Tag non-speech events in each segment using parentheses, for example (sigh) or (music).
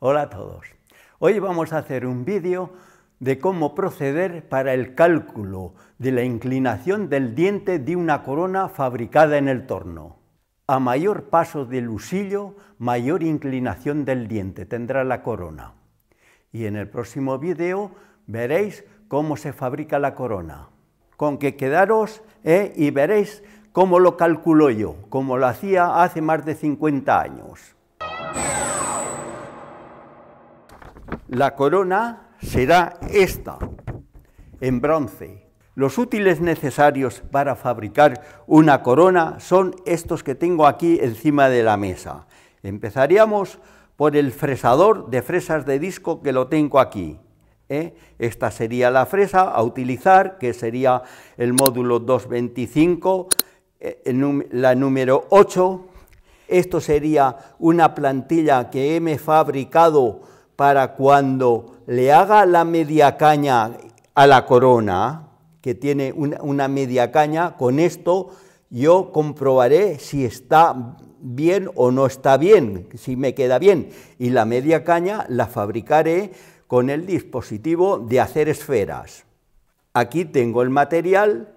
Hola a todos. Hoy vamos a hacer un vídeo de cómo proceder para el cálculo de la inclinación del diente de una corona fabricada en el torno. A mayor paso del usillo, mayor inclinación del diente tendrá la corona. Y en el próximo vídeo veréis cómo se fabrica la corona. Con que quedaros eh, y veréis cómo lo calculo yo, como lo hacía hace más de 50 años. La corona será esta, en bronce. Los útiles necesarios para fabricar una corona son estos que tengo aquí encima de la mesa. Empezaríamos por el fresador de fresas de disco que lo tengo aquí. ¿eh? Esta sería la fresa a utilizar, que sería el módulo 225, eh, la número 8. Esto sería una plantilla que he fabricado para cuando le haga la media caña a la corona, que tiene una, media caña, con esto yo comprobaré si está bien o no está bien, si me queda bien. Y la media caña la fabricaré con el dispositivo de hacer esferas. Aquí tengo el material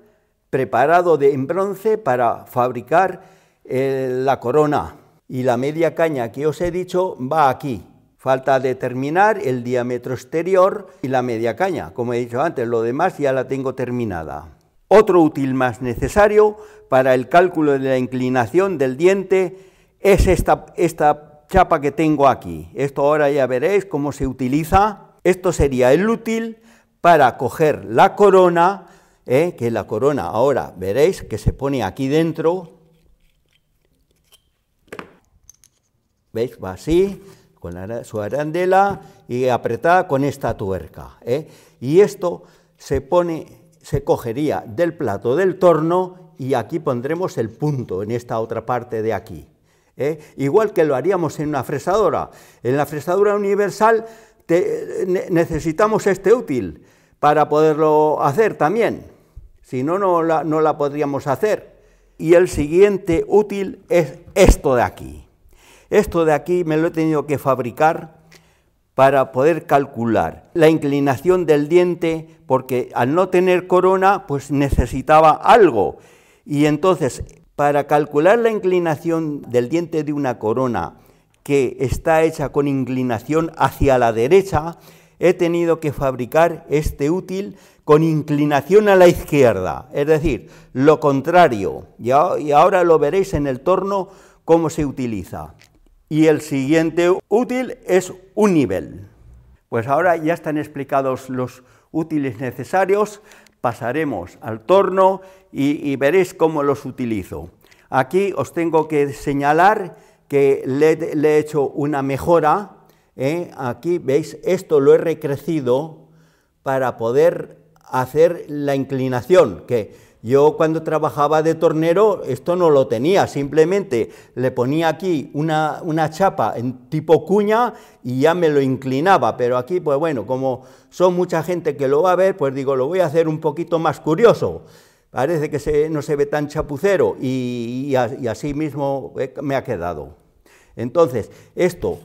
preparado de, en bronce para fabricar eh, la corona. Y la media caña que os he dicho va aquí. Falta determinar el diámetro exterior y la media caña. Como he dicho antes, lo demás ya la tengo terminada. Otro útil más necesario para el cálculo de la inclinación del diente es esta, chapa que tengo aquí. Esto ahora ya veréis cómo se utiliza. Esto sería el útil para coger la corona, eh, que la corona ahora veréis que se pone aquí dentro. ¿Veis? Va así con su arandela y apretada con esta tuerca. ¿eh? Y esto se pone, se cogería del plato del torno y aquí pondremos el punto en esta otra parte de aquí. ¿eh? Igual que lo haríamos en una fresadora. En la fresadora universal necesitamos este útil para poderlo hacer también. Si no, no no la podríamos hacer. Y el siguiente útil es esto de aquí. Esto de aquí me lo he tenido que fabricar para poder calcular la inclinación del diente, porque al no tener corona, pues necesitaba algo. Y entonces, para calcular la inclinación del diente de una corona que está hecha con inclinación hacia la derecha, he tenido que fabricar este útil con inclinación a la izquierda, es decir, lo contrario. Y ahora lo veréis en el torno cómo se utiliza y el siguiente útil es un nivel. Pues ahora ya están explicados los útiles necesarios, pasaremos al torno y, veréis cómo los utilizo. Aquí os tengo que señalar que le, he hecho una mejora. ¿eh? Aquí veis, esto lo he recrecido para poder hacer la inclinación, que yo cuando trabajaba de tornero esto no lo tenía, simplemente le ponía aquí una, chapa en tipo cuña y ya me lo inclinaba, pero aquí pues bueno, como son mucha gente que lo va a ver, pues digo, lo voy a hacer un poquito más curioso. Parece que no se ve tan chapucero y, y así mismo eh, me ha quedado. Entonces, esto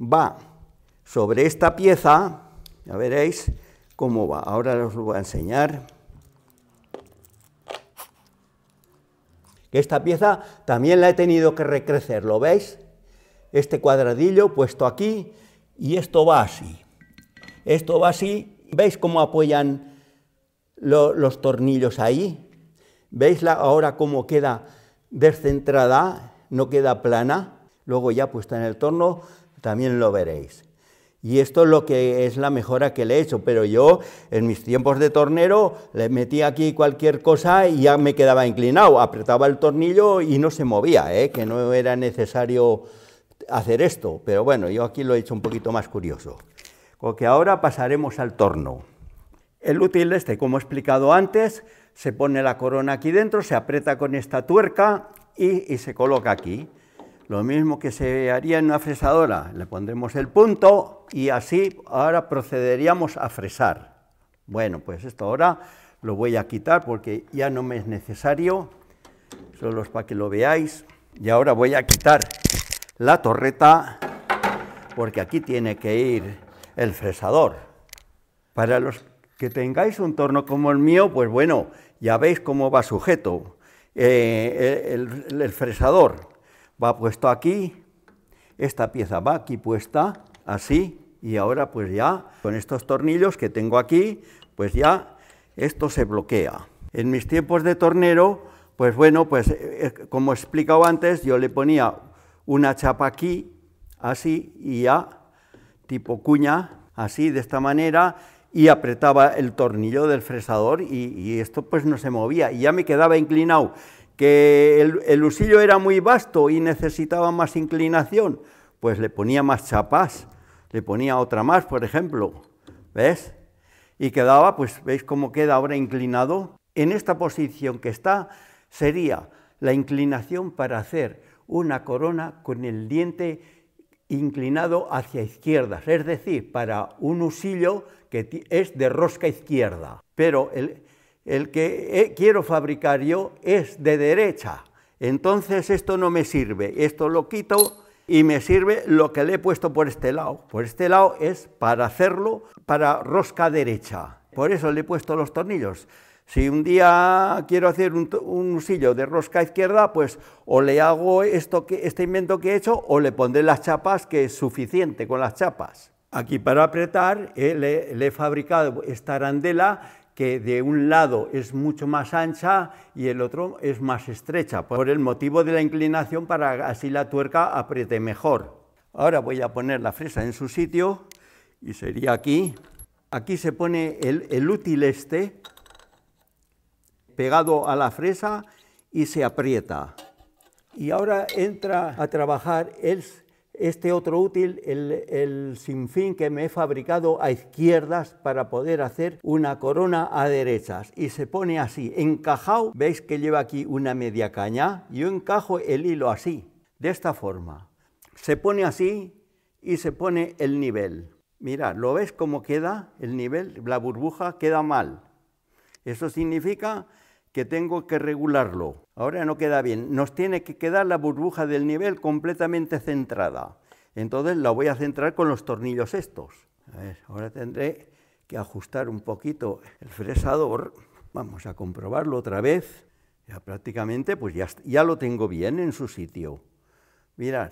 va sobre esta pieza, ya veréis cómo va, ahora os lo voy a enseñar. esta pieza también la he tenido que recrecer, ¿lo veis? Este cuadradillo puesto aquí y esto va así. Esto va así, ¿veis cómo apoyan los tornillos ahí? ¿Veis ahora cómo queda descentrada, no queda plana? Luego ya puesta en el torno también lo veréis. Y esto es lo que es la mejora que le he hecho. Pero yo, en mis tiempos de tornero, le metía aquí cualquier cosa y ya me quedaba inclinado. Apretaba el tornillo y no se movía, ¿eh? que no era necesario hacer esto. Pero bueno, yo aquí lo he hecho un poquito más curioso. Porque ahora pasaremos al torno. El útil este, como he explicado antes, se pone la corona aquí dentro, se aprieta con esta tuerca y se coloca aquí. Lo mismo que se haría en una fresadora, le pondremos el punto y así ahora procederíamos a fresar. Bueno, pues esto ahora lo voy a quitar porque ya no me es necesario, solo es para que lo veáis. Y ahora voy a quitar la torreta porque aquí tiene que ir el fresador. Para los que tengáis un torno como el mío, pues bueno, ya veis cómo va sujeto eh, el fresador va puesto aquí, esta pieza va aquí puesta, así, y ahora pues ya con estos tornillos que tengo aquí, pues ya esto se bloquea. En mis tiempos de tornero, pues bueno, pues eh, eh, como he explicado antes, yo le ponía una chapa aquí, así, y ya, tipo cuña, así, de esta manera, y apretaba el tornillo del fresador y, y, esto pues no se movía y ya me quedaba inclinado que el, el usillo era muy vasto y necesitaba más inclinación, pues le ponía más chapas, le ponía otra más, por ejemplo, ¿ves? Y quedaba, pues veis cómo queda ahora inclinado. En esta posición que está sería la inclinación para hacer una corona con el diente inclinado hacia izquierdas, es decir, para un usillo que es de rosca izquierda. Pero el, el que eh, quiero fabricar yo es de derecha. Entonces esto no me sirve, esto lo quito y me sirve lo que le he puesto por este lado. Por este lado es para hacerlo para rosca derecha. Por eso le he puesto los tornillos. Si un día quiero hacer un, un de rosca izquierda, pues o le hago esto este invento que he hecho o le pondré las chapas, que es suficiente con las chapas. Aquí para apretar eh, le, le, he fabricado esta arandela que de un lado es mucho más ancha y el otro es más estrecha, por el motivo de la inclinación para así la tuerca apriete mejor. Ahora voy a poner la fresa en su sitio y sería aquí. Aquí se pone el, útil este pegado a la fresa y se aprieta. Y ahora entra a trabajar el este otro útil, el, sinfín que me he fabricado a izquierdas para poder hacer una corona a derechas. Y se pone así, encajado, veis que lleva aquí una media caña, yo encajo el hilo así, de esta forma. Se pone así y se pone el nivel. Mira, ¿lo ves cómo queda el nivel? La burbuja queda mal. Eso significa que tengo que regularlo. Ahora no queda bien. Nos tiene que quedar la burbuja del nivel completamente centrada. Entonces la voy a centrar con los tornillos estos. ahora tendré que ajustar un poquito el fresador. Vamos a comprobarlo otra vez. Ya prácticamente pues ya, ya lo tengo bien en su sitio. Mirad,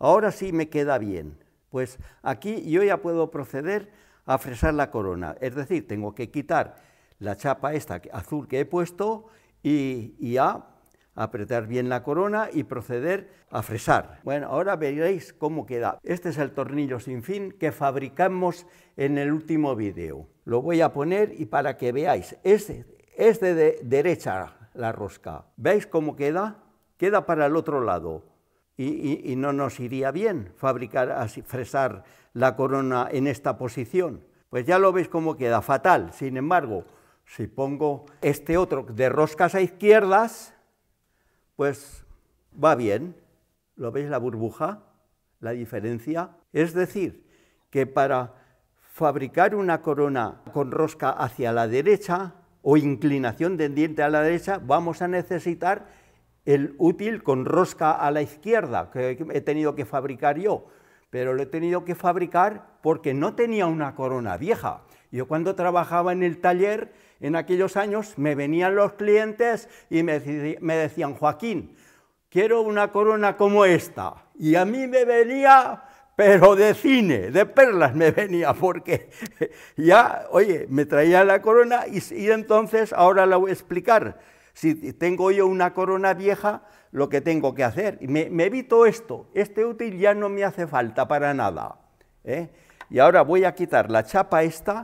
ahora sí me queda bien. Pues aquí yo ya puedo proceder a fresar la corona. Es decir, tengo que quitar la chapa esta azul que he puesto y, a apretar bien la corona y proceder a fresar. Bueno, ahora veréis cómo queda. Este es el tornillo sin fin que fabricamos en el último vídeo. Lo voy a poner y para que veáis, es, de, derecha la rosca. ¿Veis cómo queda? Queda para el otro lado. Y, no nos iría bien fabricar fresar la corona en esta posición. Pues ya lo veis cómo queda, fatal. Sin embargo, si pongo este otro de roscas a izquierdas, pues va bien. ¿Lo veis la burbuja? La diferencia. Es decir, que para fabricar una corona con rosca hacia la derecha o inclinación diente a la derecha, vamos a necesitar el útil con rosca a la izquierda, que he tenido que fabricar yo, pero lo he tenido que fabricar porque no tenía una corona vieja. Yo cuando trabajaba en el taller en aquellos años me venían los clientes y me, decían, Joaquín, quiero una corona como esta. Y a mí me venía, pero de cine, de perlas me venía, porque (laughs) ya, oye, me traía la corona y, entonces ahora la voy a explicar. Si tengo yo una corona vieja, lo que tengo que hacer. Me, me evito esto, este útil ya no me hace falta para nada. ¿eh? Y ahora voy a quitar la chapa esta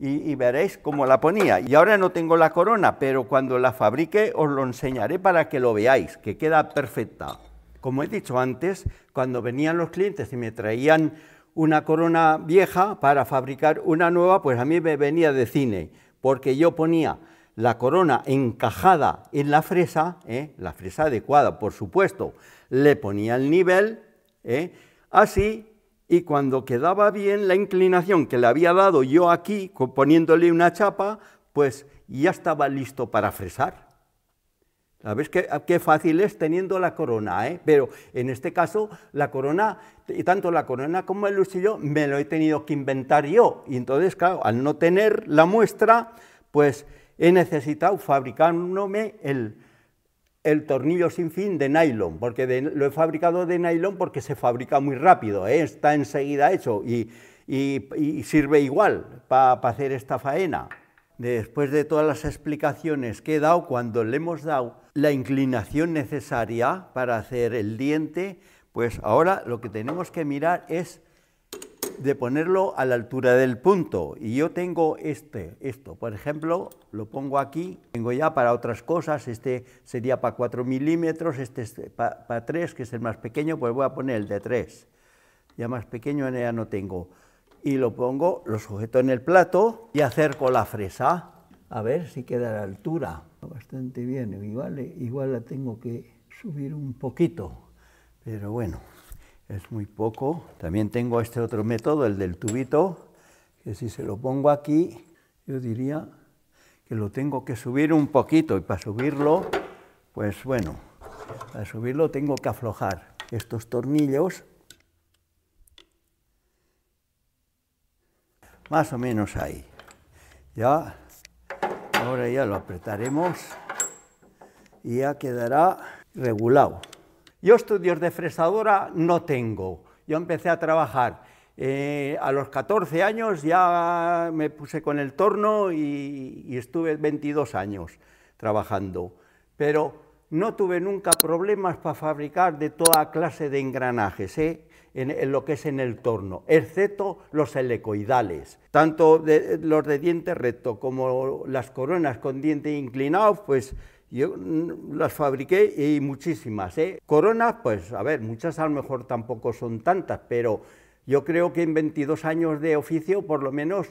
y, veréis cómo la ponía. Y ahora no tengo la corona, pero cuando la fabrique os lo enseñaré para que lo veáis, que queda perfecta. Como he dicho antes, cuando venían los clientes y me traían una corona vieja para fabricar una nueva, pues a mí me venía de cine, porque yo ponía la corona encajada en la fresa, ¿eh? la fresa adecuada, por supuesto, le ponía el nivel, ¿eh? así y cuando quedaba bien la inclinación que le había dado yo aquí, poniéndole una chapa, pues ya estaba listo para fresar. ¿Sabes qué, fácil es teniendo la corona? ¿eh? Pero en este caso, la corona, y tanto la corona como el lucillo, me lo he tenido que inventar yo. Y entonces, claro, al no tener la muestra, pues he necesitado fabricándome el, el tornillo sin fin de nylon, porque lo he fabricado de nylon porque se fabrica muy rápido, ¿eh? está enseguida hecho y, sirve igual para hacer esta faena. Después de todas las explicaciones que he dado, cuando le hemos dado la inclinación necesaria para hacer el diente, pues ahora lo que tenemos que mirar es de ponerlo a la altura del punto. Y yo tengo este, esto, por ejemplo, lo pongo aquí, tengo ya para otras cosas, este sería para 4 milímetros, este es para, tres, 3, que es el más pequeño, pues voy a poner el de 3. Ya más pequeño ya no tengo. Y lo pongo, lo sujeto en el plato y acerco la fresa. A ver si queda a la altura. Bastante bien, igual, igual la tengo que subir un poquito, pero bueno es muy poco. También tengo este otro método, el del tubito, que si se lo pongo aquí, yo diría que lo tengo que subir un poquito y para subirlo, pues bueno, para subirlo tengo que aflojar estos tornillos más o menos ahí. Ya, ahora ya lo apretaremos y ya quedará regulado. Yo estudios de fresadora no tengo. Yo empecé a trabajar eh, a los 14 años, ya me puse con el torno y, estuve 22 años trabajando. Pero no tuve nunca problemas para fabricar de toda clase de engranajes, eh, en, lo que es en el torno, excepto los helicoidales, tanto los de diente recto como las coronas con diente inclinado, pues yo mm, las fabriqué y muchísimas. ¿eh? Coronas, pues a ver, muchas a lo mejor tampoco son tantas, pero yo creo que en 22 años de oficio por lo menos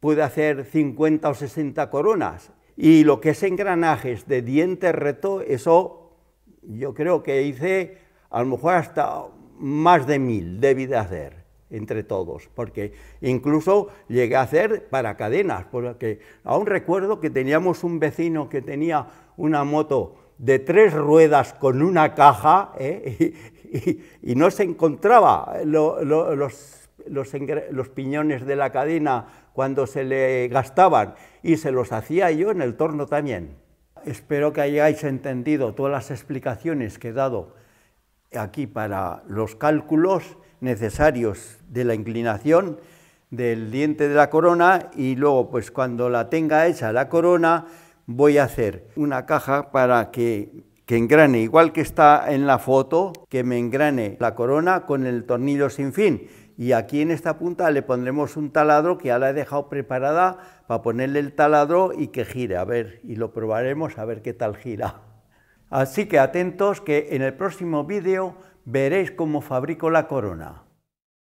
pude hacer 50 o 60 coronas. Y lo que es engranajes de diente reto, eso yo creo que hice a lo mejor hasta más de mil debí de hacer entre todos, porque incluso llegué a hacer para cadenas, porque aún recuerdo que teníamos un vecino que tenía una moto de tres ruedas con una caja ¿eh? (laughs) y, no se encontraba los, los, piñones de la cadena cuando se le gastaban y se los hacía yo en el torno también. Espero que hayáis entendido todas las explicaciones que he dado aquí para los cálculos necesarios de la inclinación del diente de la corona y luego pues cuando la tenga hecha la corona voy a hacer una caja para que, que engrane igual que está en la foto que me engrane la corona con el tornillo sin fin y aquí en esta punta le pondremos un taladro que ya la he dejado preparada para ponerle el taladro y que gire, a ver, y lo probaremos a ver qué tal gira. Así que atentos que en el próximo vídeo veréis cómo fabrico la corona.